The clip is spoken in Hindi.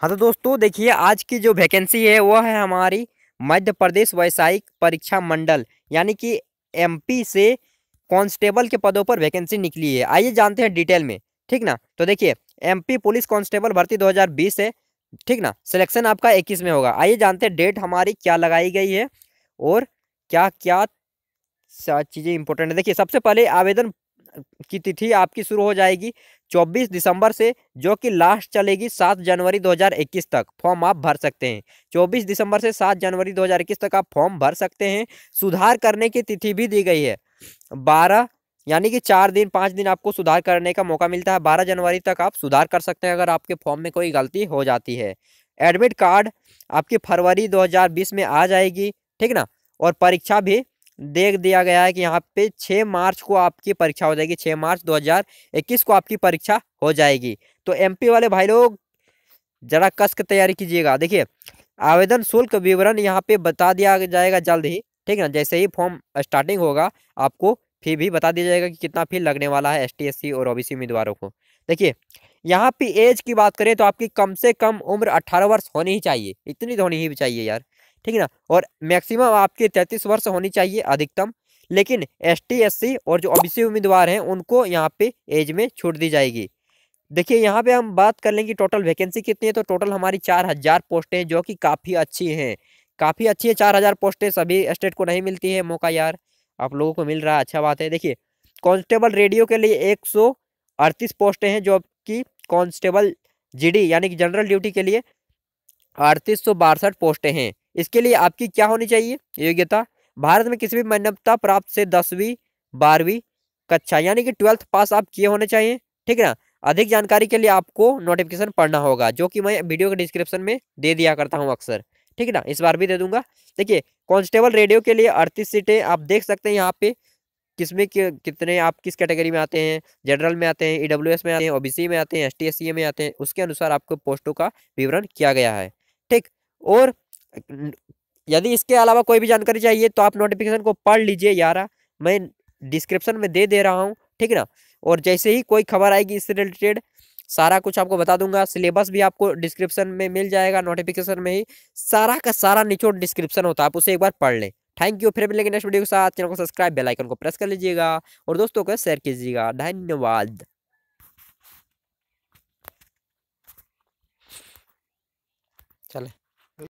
हाँ तो दोस्तों देखिए आज की जो वैकेंसी है वह है हमारी मध्य प्रदेश व्यावसायिक परीक्षा मंडल यानी कि एमपी से कांस्टेबल के पदों पर वैकेंसी निकली है आइए जानते हैं डिटेल में ठीक ना तो देखिए एमपी पुलिस कांस्टेबल भर्ती 2020 है ठीक ना सिलेक्शन आपका 21 में होगा आइए जानते हैं डेट हमारी क्या लगाई गई है और क्या क्या चीज़ें इंपॉर्टेंट है देखिए सबसे पहले आवेदन की तिथि आपकी शुरू हो जाएगी 24 दिसंबर से जो कि लास्ट चलेगी 7 जनवरी 2021 तक फॉर्म आप भर सकते हैं 24 दिसंबर से 7 जनवरी 2021 तक आप फॉर्म भर सकते हैं सुधार करने की तिथि भी दी गई है 12 यानी कि चार दिन पाँच दिन आपको सुधार करने का मौका मिलता है बारह जनवरी तक आप सुधार कर सकते हैं अगर आपके फॉर्म में कोई गलती हो जाती है एडमिट कार्ड आपकी फरवरी दो में आ जाएगी ठीक ना और परीक्षा भी देख दिया गया है कि यहाँ पे 6 मार्च को आपकी परीक्षा हो जाएगी 6 मार्च 2021 को आपकी परीक्षा हो जाएगी तो एमपी वाले भाई लोग जरा कस के तैयारी कीजिएगा देखिए आवेदन शुल्क विवरण यहाँ पे बता दिया जाएगा जल्द ही ठीक है ना जैसे ही फॉर्म स्टार्टिंग होगा आपको फी भी बता दिया जाएगा कि कितना फी लगने वाला है सी और सी उम्मीदवारों को देखिए यहाँ पे एज की बात करें तो आपकी कम से कम उम्र अट्ठारह वर्ष होनी ही चाहिए इतनी तो होनी ही चाहिए यार ठीक है ना और मैक्सिमम आपके तैंतीस वर्ष होनी चाहिए अधिकतम लेकिन एस टी और जो ओबीसी उम्मीदवार हैं उनको यहाँ पे एज में छूट दी जाएगी देखिए यहाँ पे हम बात कर लेंगे टोटल वैकेंसी कितनी है तो टोटल हमारी चार हज़ार पोस्टें हैं जो कि काफ़ी अच्छी हैं काफ़ी अच्छी है चार हज़ार पोस्टें सभी स्टेट को नहीं मिलती है मौका यार आप लोगों को मिल रहा है अच्छा बात है देखिए कांस्टेबल रेडियो के लिए एक सौ अड़तीस पोस्टें हैं जो कि कॉन्स्टेबल जी यानी कि जनरल ड्यूटी के लिए अड़तीस सौ बासठ पोस्टें हैं इसके लिए आपकी क्या होनी चाहिए योग्यता भारत में किसी भी मान्यता प्राप्त से दसवीं बारहवीं कक्षा यानी कि ट्वेल्थ पास आप किए होने चाहिए ठीक है ना अधिक जानकारी के लिए आपको नोटिफिकेशन पढ़ना होगा जो कि मैं वीडियो के डिस्क्रिप्शन में दे दिया करता हूँ अक्सर ठीक है ना इस बार भी दे दूंगा देखिए कॉन्स्टेबल रेडियो के लिए अड़तीस सीटें आप देख सकते हैं यहाँ पे किसमें कि, कितने आप किस कैटेगरी में आते हैं जनरल में आते हैं ई में आते हैं ओ में आते हैं एस में आते हैं उसके अनुसार आपको पोस्टों का विवरण किया गया है ठीक और यदि इसके अलावा कोई भी जानकारी चाहिए तो आप नोटिफिकेशन को पढ़ लीजिए यारा मैं डिस्क्रिप्शन में दे दे रहा हूँ ठीक ना और जैसे ही कोई खबर आएगी इससे रिलेटेड सारा कुछ आपको बता दूंगा सिलेबस भी आपको डिस्क्रिप्शन में मिल जाएगा नोटिफिकेशन में ही सारा का सारा निचोड़ डिस्क्रिप्शन होता है आप उसे एक बार पढ़ लें थैंक यू फिर मिलेंगे नेक्स्ट वीडियो के साथ चैनल को सब्सक्राइब बेल आइकन को प्रेस कर लीजिएगा और दोस्तों को शेयर कीजिएगा धन्यवाद चले